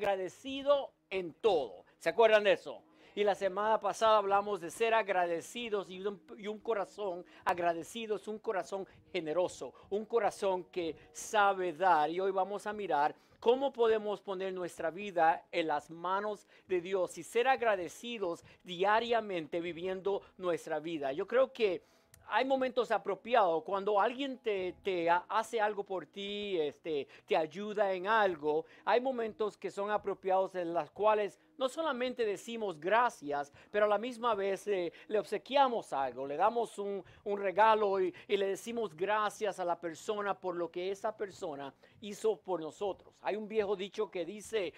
agradecido en todo. ¿Se acuerdan de eso? Y la semana pasada hablamos de ser agradecidos y un, corazón agradecido es un corazón generoso, un corazón que sabe dar. Y hoy vamos a mirar cómo podemos poner nuestra vida en las manos de Dios y ser agradecidos diariamente viviendo nuestra vida. Yo creo que hay momentos apropiados cuando alguien te, hace algo por ti, este, te ayuda en algo. Hay momentos que son apropiados en las cuales no solamente decimos gracias, pero a la misma vez eh, le obsequiamos algo, le damos un, regalo y, y, le decimos gracias a la persona por lo que esa persona hizo por nosotros. Hay un viejo dicho que dice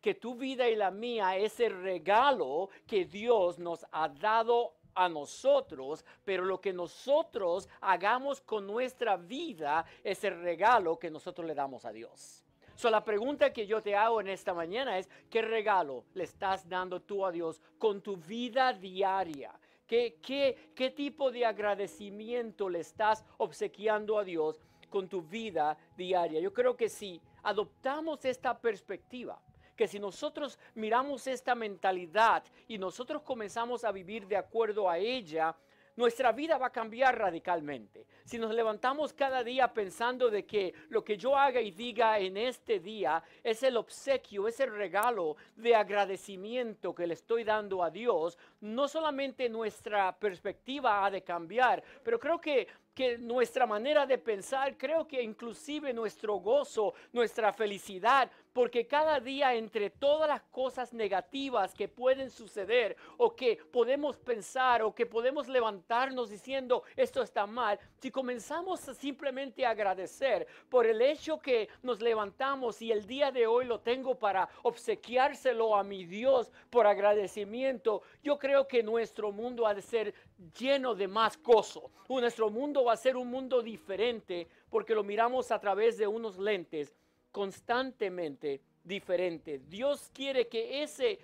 que tu vida y la mía es el regalo que Dios nos ha dado a nosotros, pero lo que nosotros hagamos con nuestra vida es el regalo que nosotros le damos a Dios. So, la pregunta que yo te hago en esta mañana es, ¿qué regalo le estás dando tú a Dios con tu vida diaria? ¿Qué, qué tipo de agradecimiento le estás obsequiando a Dios con tu vida diaria? Yo creo que sí. adoptamos esta perspectiva, que si nosotros miramos esta mentalidad y nosotros comenzamos a vivir de acuerdo a ella, nuestra vida va a cambiar radicalmente. Si nos levantamos cada día pensando de que lo que yo haga y diga en este día es el obsequio, es el regalo de agradecimiento que le estoy dando a Dios, no solamente nuestra perspectiva ha de cambiar, pero creo que que nuestra manera de pensar, creo que inclusive nuestro gozo, nuestra felicidad porque cada día entre todas las cosas negativas que pueden suceder o que podemos pensar o que podemos levantarnos diciendo esto está mal, si comenzamos a simplemente agradecer por el hecho que nos levantamos y el día de hoy lo tengo para obsequiárselo a mi Dios por agradecimiento, yo creo que nuestro mundo ha de ser lleno de más gozo. Nuestro mundo va a ser un mundo diferente porque lo miramos a través de unos lentes constantemente diferente. Dios quiere que ese,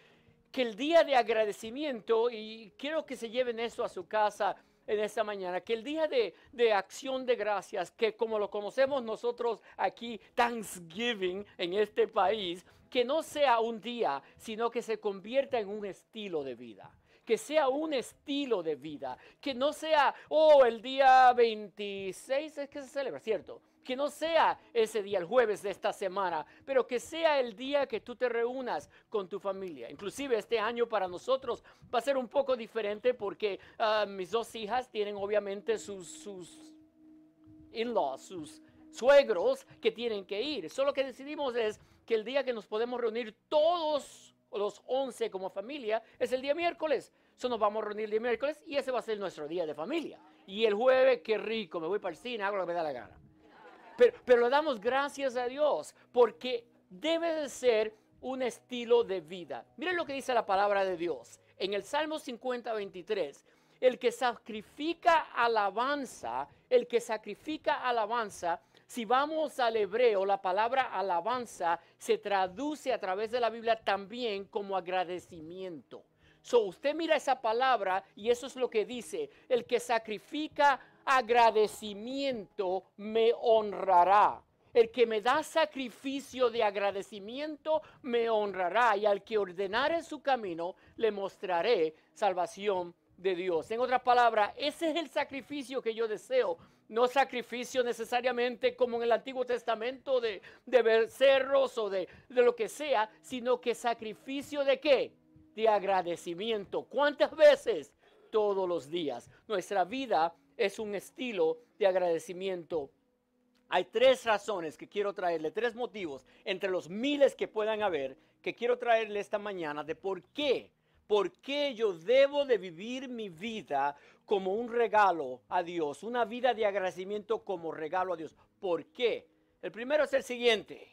que el día de agradecimiento, y quiero que se lleven eso a su casa en esta mañana, que el día de, de acción de gracias, que como lo conocemos nosotros aquí, Thanksgiving en este país, que no sea un día, sino que se convierta en un estilo de vida que sea un estilo de vida, que no sea, oh, el día 26 es que se celebra, ¿cierto? que no sea ese día, el jueves de esta semana, pero que sea el día que tú te reúnas con tu familia. Inclusive este año para nosotros va a ser un poco diferente porque ah, mis dos hijas tienen obviamente sus, in-laws, sus suegros que tienen que ir. Solo que decidimos es que el día que nos podemos reunir todos los 11 como familia es el día miércoles. Eso nos vamos a reunir el día miércoles y ese va a ser nuestro día de familia. Y el jueves, qué rico, me voy para el cine, hago lo que me da la gana. Pero, le damos gracias a Dios porque debe de ser un estilo de vida. Miren lo que dice la palabra de Dios en el Salmo 50, 23. El que sacrifica alabanza, el que sacrifica alabanza, si vamos al hebreo, la palabra alabanza se traduce a través de la Biblia también como agradecimiento. So, usted mira esa palabra y eso es lo que dice, el que sacrifica agradecimiento me honrará. El que me da sacrificio de agradecimiento me honrará y al que ordenare su camino le mostraré salvación de Dios. En otras palabras, ese es el sacrificio que yo deseo. No sacrificio necesariamente como en el Antiguo Testamento de, de becerros o de, de lo que sea, sino que sacrificio de qué? De agradecimiento. ¿Cuántas veces? Todos los días. Nuestra vida es un estilo de agradecimiento. Hay tres razones que quiero traerle, tres motivos entre los miles que puedan haber que quiero traerle esta mañana de por qué, por qué yo debo de vivir mi vida como un regalo a Dios, una vida de agradecimiento como regalo a Dios. ¿Por qué? El primero es el siguiente,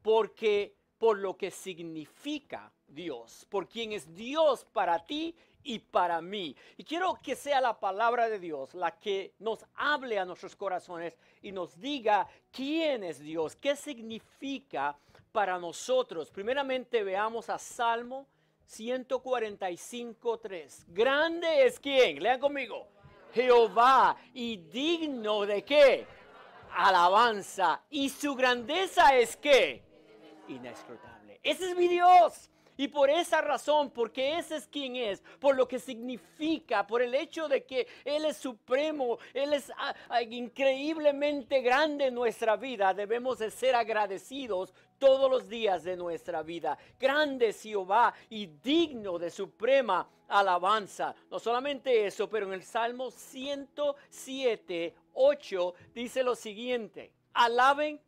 porque por lo que significa Dios, por quien es Dios para ti y para mí. Y quiero que sea la palabra de Dios la que nos hable a nuestros corazones y nos diga quién es Dios, qué significa para nosotros. Primeramente veamos a Salmo 145.3. Grande es quién? lean conmigo, Jehová y digno de qué? Alabanza. Y su grandeza es qué? Inescrutable. Ese es mi Dios. Y por esa razón, porque ese es quien es, por lo que significa, por el hecho de que Él es supremo, Él es ah, ah, increíblemente grande en nuestra vida, debemos de ser agradecidos todos los días de nuestra vida. Grande Jehová y digno de suprema alabanza. No solamente eso, pero en el Salmo 107, 8 dice lo siguiente. Alaben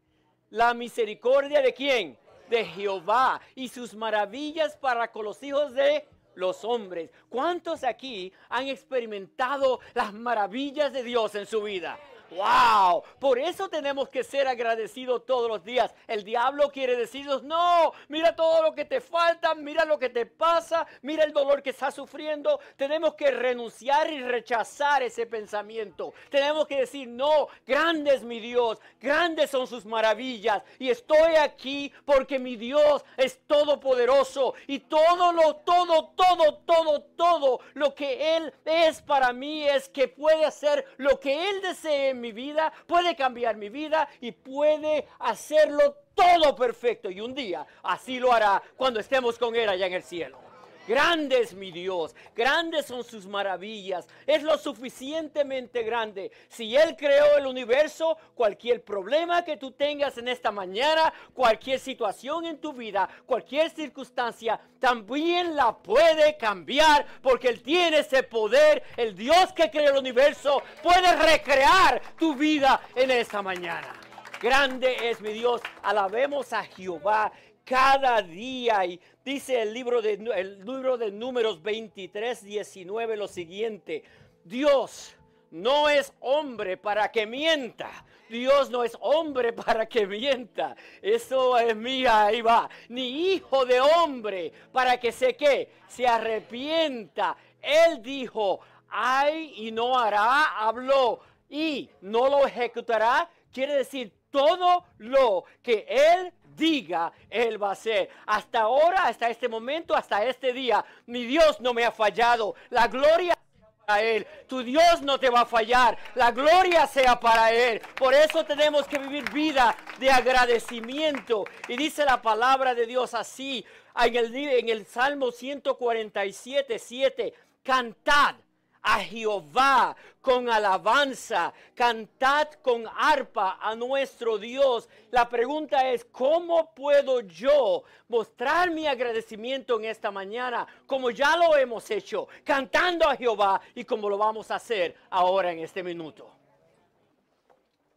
la misericordia de quién? de Jehová y sus maravillas para con los hijos de los hombres. ¿Cuántos aquí han experimentado las maravillas de Dios en su vida? ¡Wow! Por eso tenemos que ser agradecidos todos los días. El diablo quiere decirnos, no, mira todo lo que te falta, mira lo que te pasa, mira el dolor que estás sufriendo. Tenemos que renunciar y rechazar ese pensamiento. Tenemos que decir, no, grande es mi Dios, grandes son sus maravillas. Y estoy aquí porque mi Dios es todopoderoso y todo lo, todo, todo, todo, todo lo que Él es para mí es que puede hacer lo que Él desee mi vida, puede cambiar mi vida y puede hacerlo todo perfecto. Y un día así lo hará cuando estemos con Él allá en el cielo. Grande es mi Dios, grandes son sus maravillas, es lo suficientemente grande. Si Él creó el universo, cualquier problema que tú tengas en esta mañana, cualquier situación en tu vida, cualquier circunstancia, también la puede cambiar porque Él tiene ese poder. El Dios que creó el universo puede recrear tu vida en esta mañana. Grande es mi Dios, alabemos a Jehová cada día y Dice el libro de, de Números 23, 19 lo siguiente. Dios no es hombre para que mienta. Dios no es hombre para que mienta. Eso es mía, ahí va. Ni hijo de hombre para que se que se arrepienta. Él dijo, ay y no hará, habló y no lo ejecutará. Quiere decir, todo lo que él diga, Él va a ser, Hasta ahora, hasta este momento, hasta este día, mi Dios no me ha fallado. La gloria para Él. Tu Dios no te va a fallar. La gloria sea para Él. Por eso tenemos que vivir vida de agradecimiento. Y dice la palabra de Dios así en el, en el Salmo 147, 7. Cantad a Jehová con alabanza, cantad con arpa a nuestro Dios. La pregunta es, ¿cómo puedo yo mostrar mi agradecimiento en esta mañana? Como ya lo hemos hecho, cantando a Jehová y como lo vamos a hacer ahora en este minuto.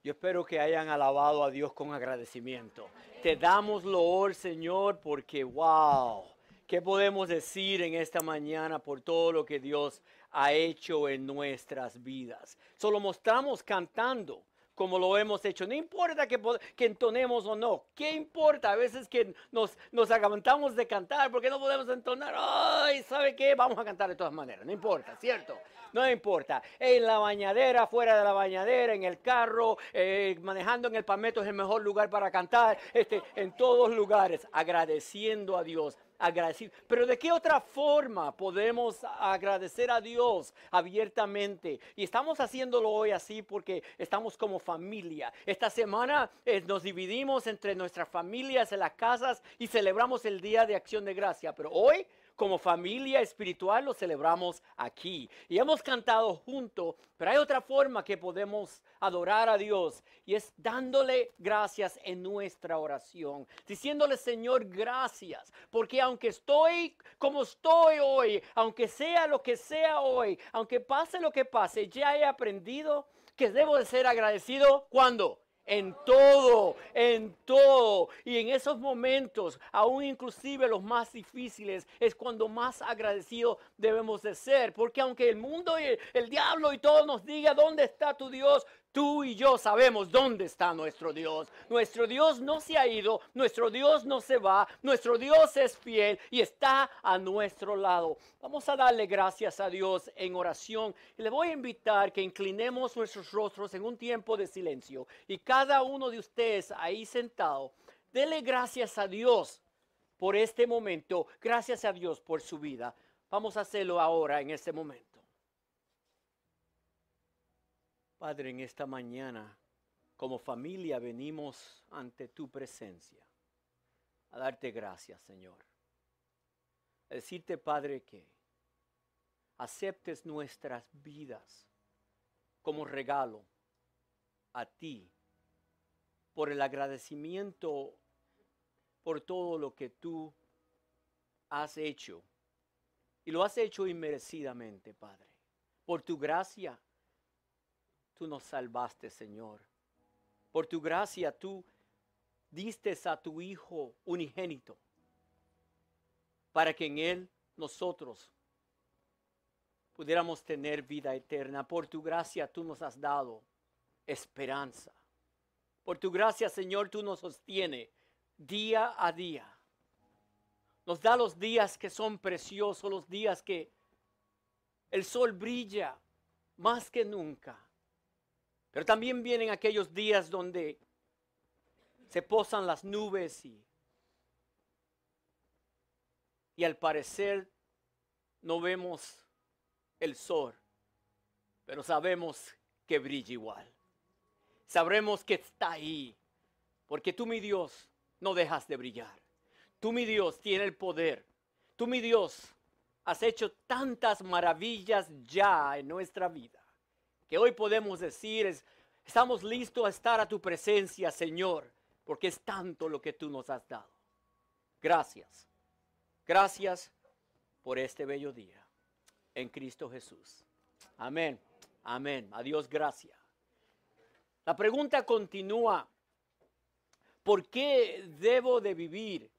Yo espero que hayan alabado a Dios con agradecimiento. Te damos loor, Señor, porque wow. ¿Qué podemos decir en esta mañana por todo lo que Dios ha hecho en nuestras vidas? Solo mostramos cantando como lo hemos hecho. No importa que, que entonemos o no. ¿Qué importa? A veces que nos, nos de cantar porque no podemos entonar. ¡Ay! ¿Sabe qué? Vamos a cantar de todas maneras. No importa, ¿cierto? No importa. En la bañadera, fuera de la bañadera, en el carro, eh, manejando en el pameto es el mejor lugar para cantar. Este, en todos lugares, agradeciendo a Dios agradecer, Pero ¿de qué otra forma podemos agradecer a Dios abiertamente? Y estamos haciéndolo hoy así porque estamos como familia. Esta semana eh, nos dividimos entre nuestras familias en las casas y celebramos el Día de Acción de Gracia. Pero hoy como familia espiritual lo celebramos aquí. Y hemos cantado junto, pero hay otra forma que podemos adorar a Dios y es dándole gracias en nuestra oración, diciéndole Señor gracias, porque aunque estoy como estoy hoy, aunque sea lo que sea hoy, aunque pase lo que pase, ya he aprendido que debo de ser agradecido cuando en todo, en todo. Y en esos momentos, aún inclusive los más difíciles, es cuando más agradecidos debemos de ser. Porque aunque el mundo y el, diablo y todo nos diga dónde está tu Dios, Tú y yo sabemos dónde está nuestro Dios. Nuestro Dios no se ha ido, nuestro Dios no se va, nuestro Dios es fiel y está a nuestro lado. Vamos a darle gracias a Dios en oración le voy a invitar que inclinemos nuestros rostros en un tiempo de silencio y cada uno de ustedes ahí sentado, dele gracias a Dios por este momento, gracias a Dios por su vida. Vamos a hacerlo ahora en este momento. Padre, en esta mañana, como familia, venimos ante tu presencia a darte gracias, Señor. A decirte, Padre, que aceptes nuestras vidas como regalo a ti por el agradecimiento por todo lo que tú has hecho. Y lo has hecho inmerecidamente, Padre, por tu gracia tú nos salvaste, Señor. Por tu gracia tú diste a tu Hijo unigénito, para que en Él nosotros pudiéramos tener vida eterna. Por tu gracia tú nos has dado esperanza. Por tu gracia, Señor, tú nos sostiene día a día. Nos da los días que son preciosos, los días que el sol brilla más que nunca. Pero también vienen aquellos días donde se posan las nubes y, al parecer no vemos el sol, pero sabemos que brilla igual. Sabremos que está ahí, porque tú, mi Dios, no dejas de brillar. Tú, mi Dios, tienes el poder. Tú, mi Dios, has hecho tantas maravillas ya en nuestra vida que hoy podemos decir es, estamos listos a estar a tu presencia, Señor, porque es tanto lo que tú nos has dado. Gracias. Gracias por este bello día. En Cristo Jesús. Amén. Amén. Adiós, gracias. La pregunta continúa. ¿Por qué debo de vivir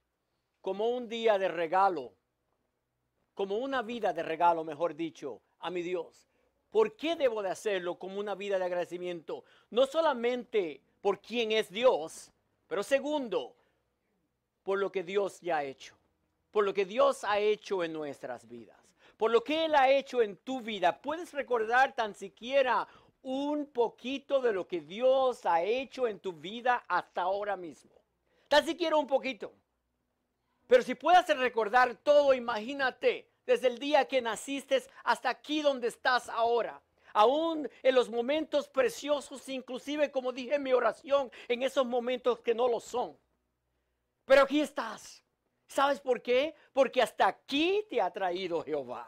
como un día de regalo? Como una vida de regalo, mejor dicho, a mi Dios. ¿Por qué debo de hacerlo como una vida de agradecimiento? No solamente por quién es Dios, pero segundo, por lo que Dios ya ha hecho, por lo que Dios ha hecho en nuestras vidas, por lo que Él ha hecho en tu vida. ¿Puedes recordar tan siquiera un poquito de lo que Dios ha hecho en tu vida hasta ahora mismo? Tan siquiera un poquito. Pero si puedes recordar todo, imagínate desde el día que naciste hasta aquí donde estás ahora. Aún en los momentos preciosos, inclusive como dije en mi oración, en esos momentos que no lo son. Pero aquí estás. ¿Sabes por qué? Porque hasta aquí te ha traído Jehová.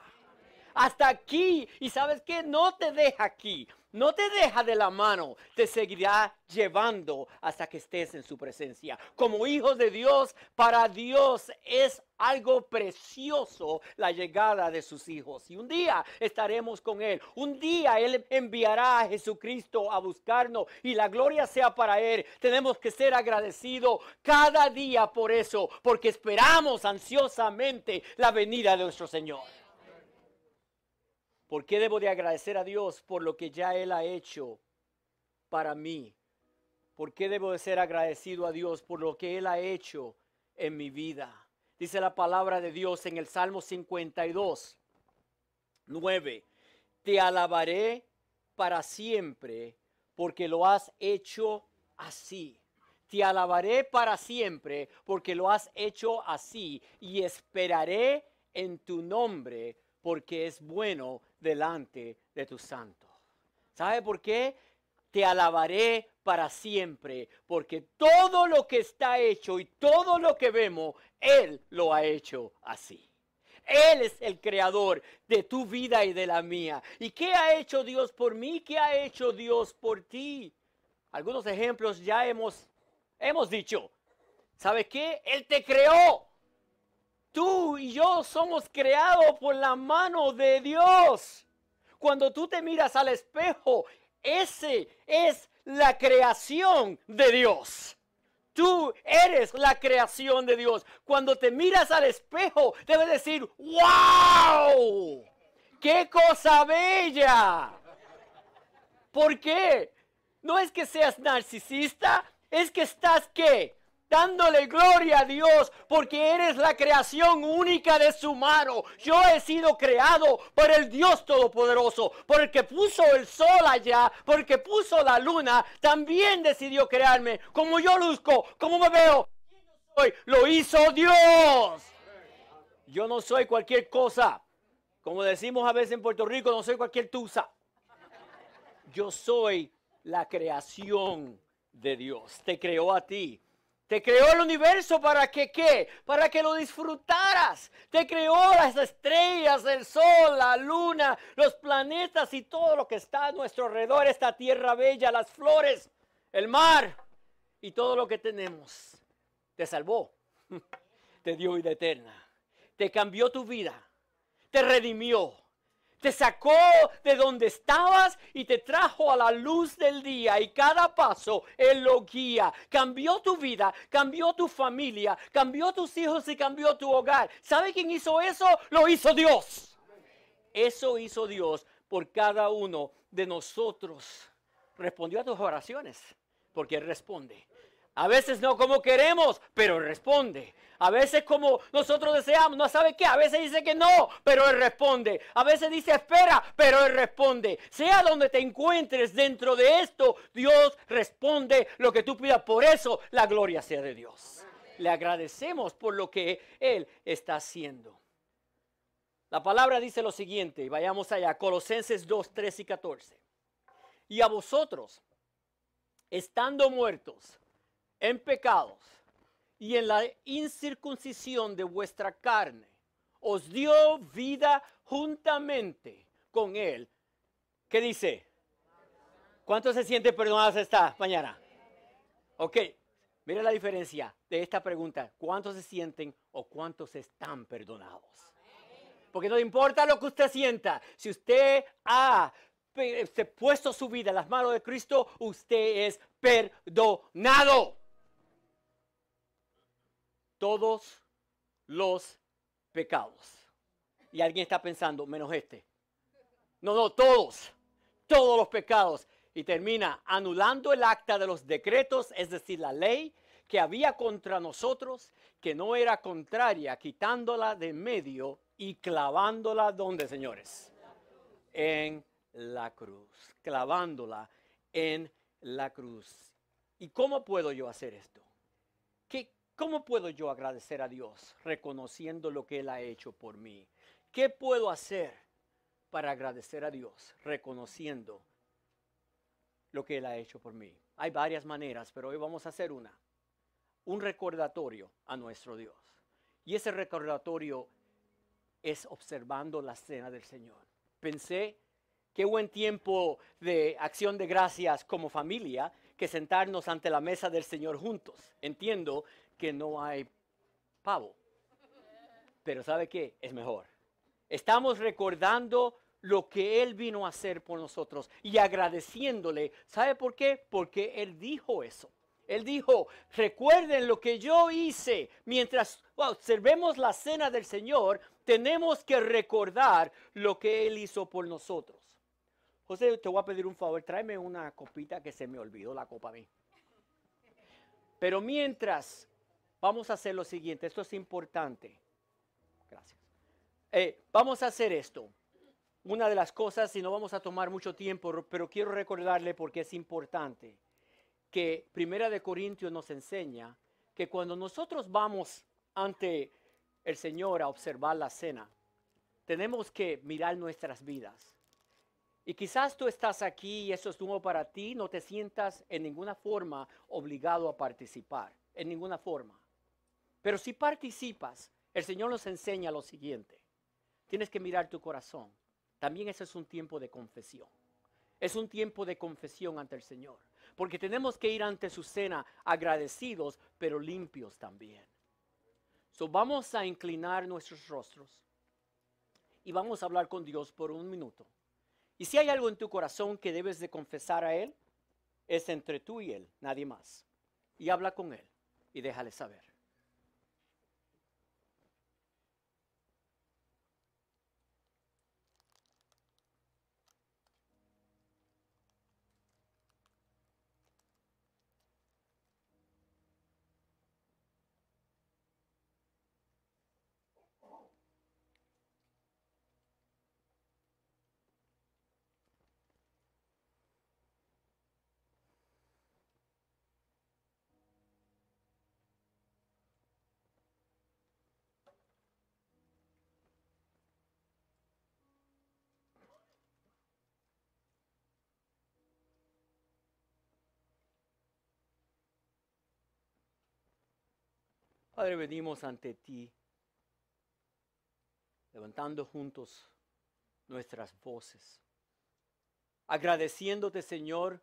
Hasta aquí. Y sabes que no te deja aquí no te deja de la mano, te seguirá llevando hasta que estés en su presencia. Como hijos de Dios, para Dios es algo precioso la llegada de sus hijos. Y un día estaremos con Él. Un día Él enviará a Jesucristo a buscarnos y la gloria sea para Él. Tenemos que ser agradecidos cada día por eso, porque esperamos ansiosamente la venida de nuestro Señor. ¿Por qué debo de agradecer a Dios por lo que ya Él ha hecho para mí? ¿Por qué debo de ser agradecido a Dios por lo que Él ha hecho en mi vida? Dice la palabra de Dios en el Salmo 52, 9. Te alabaré para siempre porque lo has hecho así. Te alabaré para siempre porque lo has hecho así y esperaré en tu nombre porque es bueno delante de tu santo. ¿Sabe por qué? Te alabaré para siempre, porque todo lo que está hecho y todo lo que vemos, Él lo ha hecho así. Él es el creador de tu vida y de la mía. ¿Y qué ha hecho Dios por mí? ¿Qué ha hecho Dios por ti? Algunos ejemplos ya hemos, hemos dicho. ¿Sabe qué? Él te creó. Tú y yo somos creados por la mano de Dios. Cuando tú te miras al espejo, ese es la creación de Dios. Tú eres la creación de Dios. Cuando te miras al espejo, debes decir, wow, qué cosa bella. ¿Por qué? No es que seas narcisista, es que estás qué? dándole gloria a Dios, porque eres la creación única de su mano. Yo he sido creado por el Dios Todopoderoso, por el que puso el sol allá, por el que puso la luna, también decidió crearme, como yo luzco, como me veo. Soy, lo hizo Dios. Yo no soy cualquier cosa. Como decimos a veces en Puerto Rico, no soy cualquier tusa. Yo soy la creación de Dios. Te creó a ti te creó el universo para que qué? Para que lo disfrutaras. Te creó las estrellas, el sol, la luna, los planetas y todo lo que está a nuestro alrededor, esta tierra bella, las flores, el mar y todo lo que tenemos. Te salvó. Te dio vida eterna. Te cambió tu vida. Te redimió te sacó de donde estabas y te trajo a la luz del día y cada paso Él lo guía. Cambió tu vida, cambió tu familia, cambió tus hijos y cambió tu hogar. ¿Sabe quién hizo eso? Lo hizo Dios. Eso hizo Dios por cada uno de nosotros. Respondió a tus oraciones porque Él responde. A veces no como queremos, pero responde. A veces como nosotros deseamos, no sabe qué. A veces dice que no, pero Él responde. A veces dice espera, pero Él responde. Sea donde te encuentres dentro de esto, Dios responde lo que tú pidas. Por eso la gloria sea de Dios. Le agradecemos por lo que Él está haciendo. La palabra dice lo siguiente, y vayamos allá, Colosenses 2, 3 y 14. Y a vosotros, estando muertos, en pecados y en la incircuncisión de vuestra carne, os dio vida juntamente con Él. ¿Qué dice? ¿Cuántos se sienten perdonados esta mañana? Ok, mira la diferencia de esta pregunta. ¿Cuántos se sienten o cuántos están perdonados? Porque no importa lo que usted sienta, si usted ha puesto su vida en las manos de Cristo, usted es perdonado todos los pecados. Y alguien está pensando, menos este. No, no, todos, todos los pecados. Y termina anulando el acta de los decretos, es decir, la ley que había contra nosotros, que no era contraria, quitándola de medio y clavándola donde, señores? En la cruz, clavándola en la cruz. ¿Y cómo puedo yo hacer esto? ¿Qué, ¿Cómo puedo yo agradecer a Dios reconociendo lo que Él ha hecho por mí? ¿Qué puedo hacer para agradecer a Dios reconociendo lo que Él ha hecho por mí? Hay varias maneras, pero hoy vamos a hacer una. Un recordatorio a nuestro Dios. Y ese recordatorio es observando la cena del Señor. Pensé, qué buen tiempo de acción de gracias como familia, sentarnos ante la mesa del Señor juntos. Entiendo que no hay pavo, pero ¿sabe qué? Es mejor. Estamos recordando lo que Él vino a hacer por nosotros y agradeciéndole. ¿Sabe por qué? Porque Él dijo eso. Él dijo, recuerden lo que yo hice. Mientras observemos la cena del Señor, tenemos que recordar lo que Él hizo por nosotros. José, te voy a pedir un favor, tráeme una copita que se me olvidó la copa a mí. Pero mientras, vamos a hacer lo siguiente, esto es importante. Gracias. Eh, vamos a hacer esto. Una de las cosas, y no vamos a tomar mucho tiempo, pero quiero recordarle porque es importante, que Primera de Corintios nos enseña que cuando nosotros vamos ante el Señor a observar la cena, tenemos que mirar nuestras vidas y quizás tú estás aquí y eso es para ti, no te sientas en ninguna forma obligado a participar, en ninguna forma. Pero si participas, el Señor nos enseña lo siguiente. Tienes que mirar tu corazón. También ese es un tiempo de confesión. Es un tiempo de confesión ante el Señor. Porque tenemos que ir ante su cena agradecidos, pero limpios también. So, vamos a inclinar nuestros rostros y vamos a hablar con Dios por un minuto. Y si hay algo en tu corazón que debes de confesar a Él, es entre tú y Él, nadie más. Y habla con Él y déjale saber. Padre, venimos ante ti, levantando juntos nuestras voces, agradeciéndote, Señor,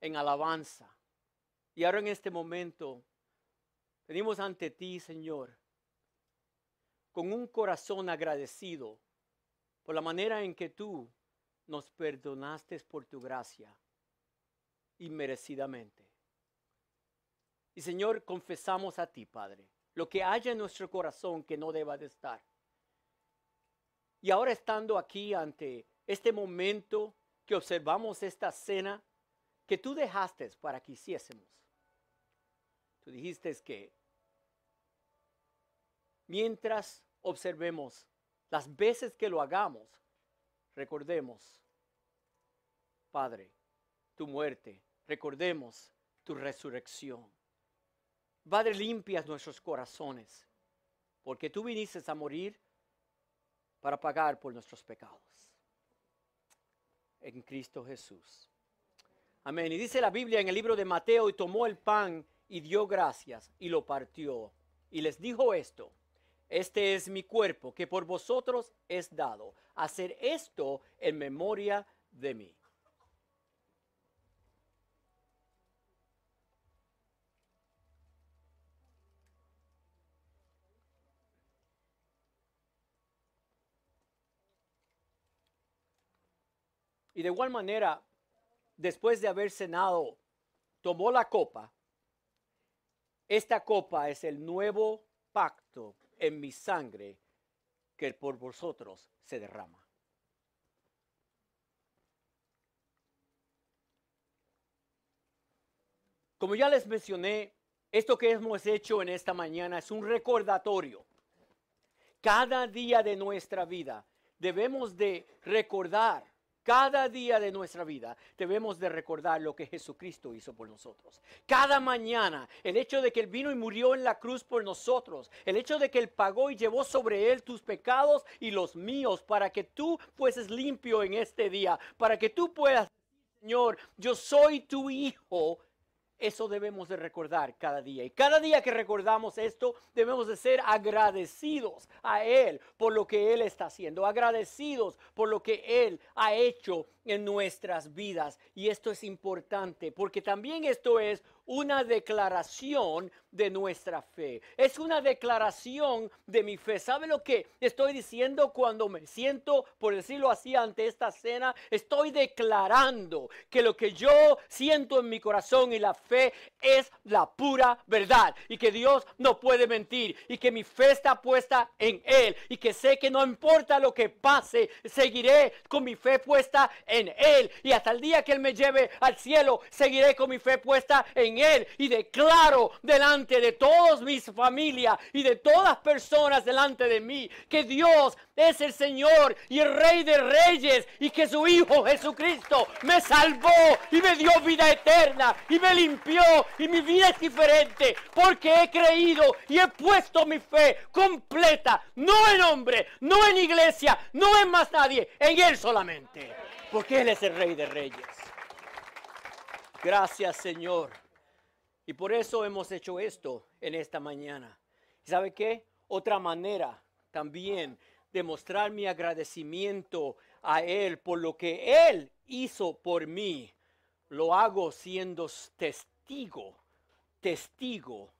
en alabanza. Y ahora en este momento, venimos ante ti, Señor, con un corazón agradecido por la manera en que tú nos perdonaste por tu gracia inmerecidamente. Y Señor, confesamos a ti, Padre lo que haya en nuestro corazón que no deba de estar. Y ahora estando aquí ante este momento que observamos esta cena que tú dejaste para que hiciésemos, tú dijiste que mientras observemos las veces que lo hagamos, recordemos, Padre, tu muerte, recordemos tu resurrección. Padre, limpias nuestros corazones, porque tú viniste a morir para pagar por nuestros pecados. En Cristo Jesús. Amén. Y dice la Biblia en el libro de Mateo, y tomó el pan y dio gracias y lo partió. Y les dijo esto, este es mi cuerpo que por vosotros es dado. Hacer esto en memoria de mí. Y de igual manera, después de haber cenado, tomó la copa. Esta copa es el nuevo pacto en mi sangre que por vosotros se derrama. Como ya les mencioné, esto que hemos hecho en esta mañana es un recordatorio. Cada día de nuestra vida debemos de recordar cada día de nuestra vida debemos de recordar lo que Jesucristo hizo por nosotros. Cada mañana, el hecho de que Él vino y murió en la cruz por nosotros, el hecho de que Él pagó y llevó sobre Él tus pecados y los míos para que tú fueses limpio en este día, para que tú puedas, Señor, yo soy tu hijo eso debemos de recordar cada día. Y cada día que recordamos esto, debemos de ser agradecidos a Él por lo que Él está haciendo, agradecidos por lo que Él ha hecho en nuestras vidas. Y esto es importante porque también esto es una declaración de nuestra fe. Es una declaración de mi fe. ¿Sabe lo que estoy diciendo cuando me siento, por decirlo así, ante esta cena? Estoy declarando que lo que yo siento en mi corazón y la fe es la pura verdad y que Dios no puede mentir y que mi fe está puesta en Él y que sé que no importa lo que pase, seguiré con mi fe puesta en Él y hasta el día que Él me lleve al cielo, seguiré con mi fe puesta en Él y declaro delante delante de todos mis familias y de todas personas delante de mí, que Dios es el Señor y el Rey de Reyes y que su Hijo Jesucristo me salvó y me dio vida eterna y me limpió y mi vida es diferente porque he creído y he puesto mi fe completa, no en hombre, no en iglesia, no en más nadie, en Él solamente, porque Él es el Rey de Reyes. Gracias Señor y por eso hemos hecho esto en esta mañana. sabe qué? Otra manera también de mostrar mi agradecimiento a Él por lo que Él hizo por mí. Lo hago siendo testigo, testigo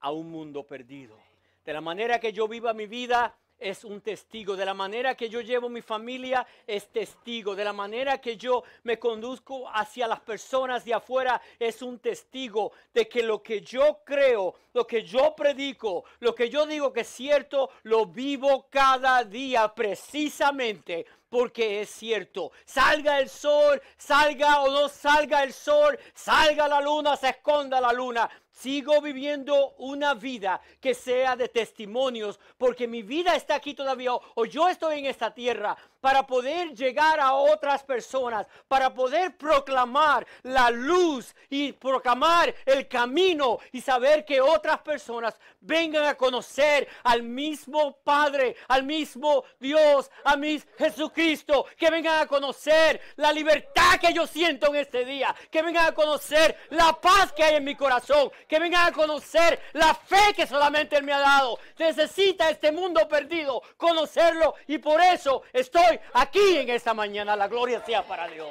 a un mundo perdido. De la manera que yo viva mi vida, es un testigo. De la manera que yo llevo mi familia es testigo. De la manera que yo me conduzco hacia las personas de afuera es un testigo de que lo que yo creo, lo que yo predico, lo que yo digo que es cierto, lo vivo cada día precisamente porque es cierto. Salga el sol, salga o no salga el sol, salga la luna, se esconda la luna. Sigo viviendo una vida que sea de testimonios, porque mi vida está aquí todavía o yo estoy en esta tierra para poder llegar a otras personas, para poder proclamar la luz y proclamar el camino y saber que otras personas vengan a conocer al mismo Padre, al mismo Dios, a mi Jesucristo, que vengan a conocer la libertad que yo siento en este día, que vengan a conocer la paz que hay en mi corazón, que vengan a conocer la fe que solamente Él me ha dado. Necesita este mundo perdido conocerlo y por eso estoy aquí en esta mañana. La gloria sea para Dios.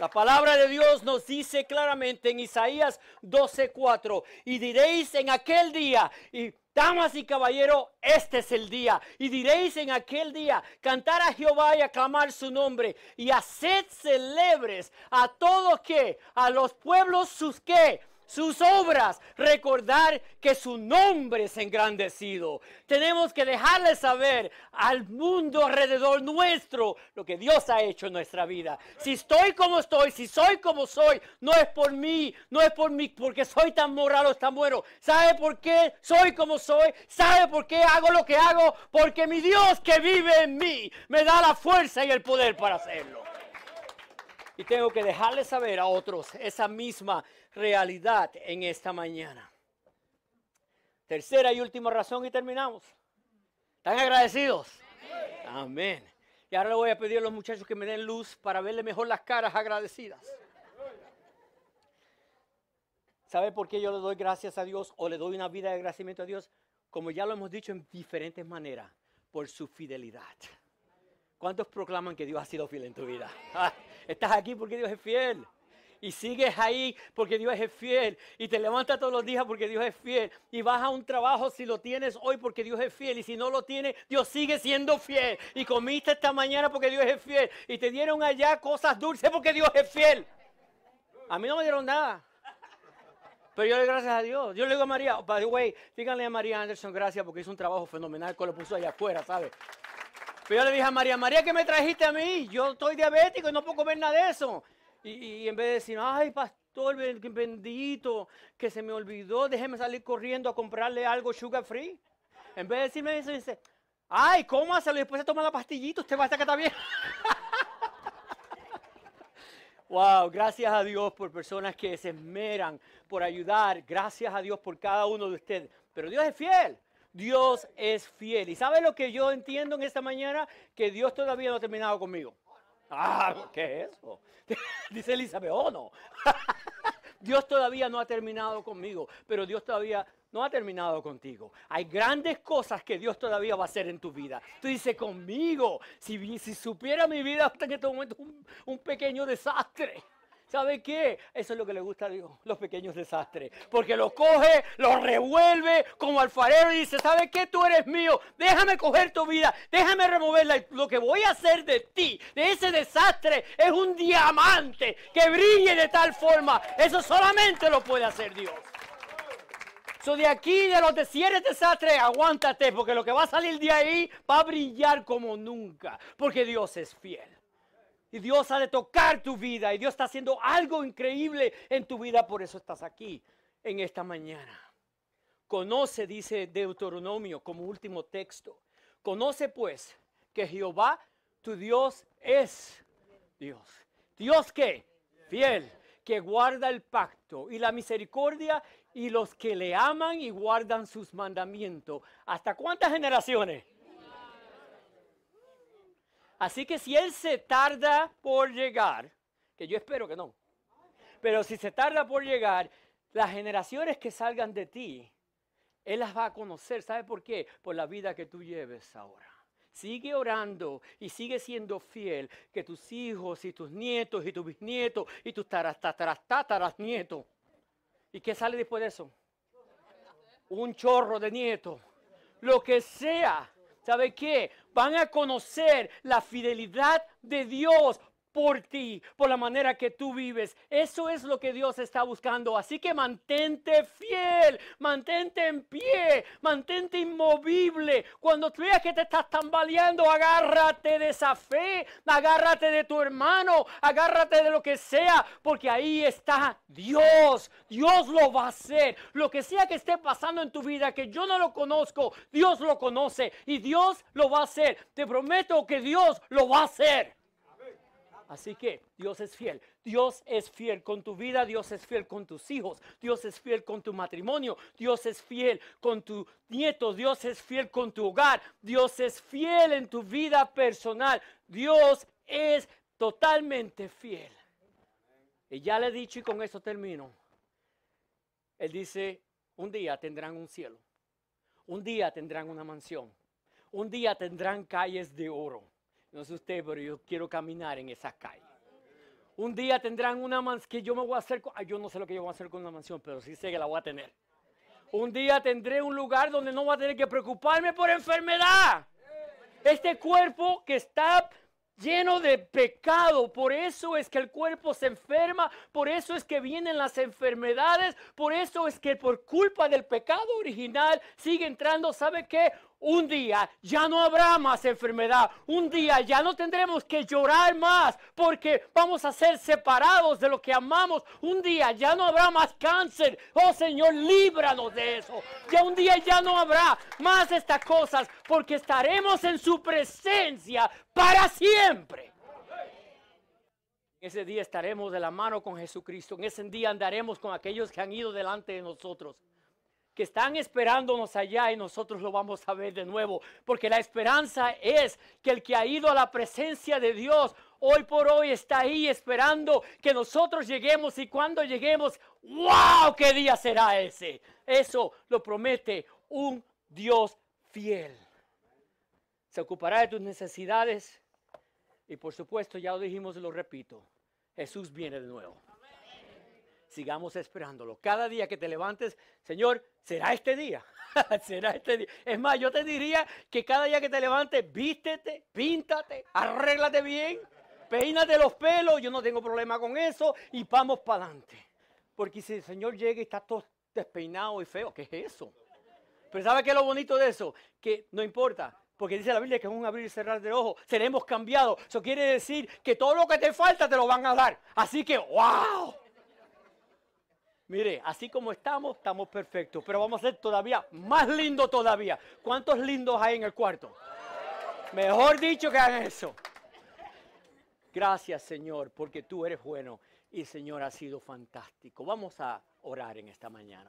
La palabra de Dios nos dice claramente en Isaías 12:4, y diréis en aquel día, y damas y caballero este es el día, y diréis en aquel día, cantar a Jehová y aclamar su nombre, y haced celebres a todos que, a los pueblos sus que, sus obras, recordar que su nombre es engrandecido. Tenemos que dejarle saber al mundo alrededor nuestro lo que Dios ha hecho en nuestra vida. Si estoy como estoy, si soy como soy, no es por mí, no es por mí, porque soy tan moral o tan bueno. ¿Sabe por qué soy como soy? ¿Sabe por qué hago lo que hago? Porque mi Dios que vive en mí me da la fuerza y el poder para hacerlo. Y tengo que dejarle saber a otros esa misma realidad en esta mañana. Tercera y última razón y terminamos. ¿Están agradecidos? Amén. Y ahora le voy a pedir a los muchachos que me den luz para verle mejor las caras agradecidas. ¿Sabe por qué yo le doy gracias a Dios o le doy una vida de agradecimiento a Dios? Como ya lo hemos dicho en diferentes maneras, por su fidelidad. ¿Cuántos proclaman que Dios ha sido fiel en tu vida? Ah, estás aquí porque Dios es fiel y sigues ahí porque Dios es fiel y te levantas todos los días porque Dios es fiel y vas a un trabajo si lo tienes hoy porque Dios es fiel y si no lo tienes, Dios sigue siendo fiel y comiste esta mañana porque Dios es fiel y te dieron allá cosas dulces porque Dios es fiel. A mí no me dieron nada. Pero yo le doy gracias a Dios. Yo le digo a María, oh, by the way, díganle a María Anderson gracias porque hizo un trabajo fenomenal que lo puso allá afuera, ¿sabes? Pero yo le dije a María, María, ¿qué me trajiste a mí? Yo estoy diabético y no puedo comer nada de eso. Y, en vez de decir, ay, pastor, bendito, que se me olvidó, déjeme salir corriendo a comprarle algo sugar free. En vez de decirme eso, dice, ay, cómaselo y después se toma la pastillita, usted va a estar que está bien. Wow, gracias a Dios por personas que se esmeran por ayudar. Gracias a Dios por cada uno de ustedes. Pero Dios es fiel. Dios es fiel. ¿Y sabe lo que yo entiendo en esta mañana? Que Dios todavía no ha terminado conmigo. Ah, ¿qué es eso? Dice Elizabeth, oh no. Dios todavía no ha terminado conmigo, pero Dios todavía no ha terminado contigo. Hay grandes cosas que Dios todavía va a hacer en tu vida. Tú dices, conmigo, si, si supiera mi vida hasta en este momento es un, un pequeño desastre. ¿Sabe qué? Eso es lo que le gusta a Dios, los pequeños desastres. Porque los coge, los revuelve como alfarero y dice, ¿sabe qué? Tú eres mío, déjame coger tu vida, déjame removerla. Lo que voy a hacer de ti, de ese desastre, es un diamante que brille de tal forma. Eso solamente lo puede hacer Dios. So de aquí, de los desieres desastres, desastre, aguántate, porque lo que va a salir de ahí va a brillar como nunca, porque Dios es fiel. Y Dios ha de tocar tu vida. Y Dios está haciendo algo increíble en tu vida. Por eso estás aquí en esta mañana. Conoce, dice Deuteronomio como último texto. Conoce pues que Jehová, tu Dios, es Dios. Dios que, fiel, que guarda el pacto y la misericordia y los que le aman y guardan sus mandamientos. ¿Hasta cuántas generaciones? Así que si Él se tarda por llegar, que yo espero que no, pero si se tarda por llegar, las generaciones que salgan de ti, Él las va a conocer. ¿Sabe por qué? Por la vida que tú lleves ahora. Sigue orando y sigue siendo fiel que tus hijos y tus nietos y tus bisnietos y tus taras, nietos. ¿Y qué sale después de eso? Un chorro de nietos. Lo que sea ¿Sabe qué? Van a conocer la fidelidad de Dios por ti, por la manera que tú vives. Eso es lo que Dios está buscando. Así que mantente fiel, mantente en pie, mantente inmovible. Cuando tú veas que te estás tambaleando, agárrate de esa fe, agárrate de tu hermano, agárrate de lo que sea, porque ahí está Dios. Dios lo va a hacer. Lo que sea que esté pasando en tu vida, que yo no lo conozco, Dios lo conoce y Dios lo va a hacer. Te prometo que Dios lo va a hacer. Así que Dios es fiel. Dios es fiel con tu vida, Dios es fiel con tus hijos, Dios es fiel con tu matrimonio, Dios es fiel con tu nieto, Dios es fiel con tu hogar, Dios es fiel en tu vida personal. Dios es totalmente fiel. Y ya le he dicho y con eso termino. Él dice, un día tendrán un cielo, un día tendrán una mansión, un día tendrán calles de oro. No sé usted, pero yo quiero caminar en esa calle. Un día tendrán una mansión que yo me voy a hacer. Con, yo no sé lo que yo voy a hacer con una mansión, pero sí sé que la voy a tener. Un día tendré un lugar donde no voy a tener que preocuparme por enfermedad. Este cuerpo que está lleno de pecado. Por eso es que el cuerpo se enferma, por eso es que vienen las enfermedades, por eso es que por culpa del pecado original sigue entrando, ¿sabe qué? un día ya no habrá más enfermedad, un día ya no tendremos que llorar más porque vamos a ser separados de lo que amamos, un día ya no habrá más cáncer, oh Señor, líbranos de eso, ya un día ya no habrá más estas cosas porque estaremos en su presencia para siempre. ese día estaremos de la mano con Jesucristo, en ese día andaremos con aquellos que han ido delante de nosotros que están esperándonos allá y nosotros lo vamos a ver de nuevo, porque la esperanza es que el que ha ido a la presencia de Dios hoy por hoy está ahí esperando que nosotros lleguemos y cuando lleguemos, wow, qué día será ese. Eso lo promete un Dios fiel. Se ocupará de tus necesidades y por supuesto, ya lo dijimos, y lo repito, Jesús viene de nuevo sigamos esperándolo. Cada día que te levantes, Señor, será este día. será este día. Es más, yo te diría que cada día que te levantes, vístete, píntate, arréglate bien, peínate los pelos, yo no tengo problema con eso y vamos para adelante. Porque si el Señor llega y está todo despeinado y feo, ¿qué es eso? Pero ¿sabe qué es lo bonito de eso? Que no importa, porque dice la Biblia que es un abrir y cerrar de ojos. Seremos cambiados. Eso quiere decir que todo lo que te falta te lo van a dar. Así que, wow. Mire, así como estamos, estamos perfectos, pero vamos a ser todavía más lindos todavía. ¿Cuántos lindos hay en el cuarto? Mejor dicho que hagan eso. Gracias, Señor, porque tú eres bueno y, Señor, ha sido fantástico. Vamos a orar en esta mañana.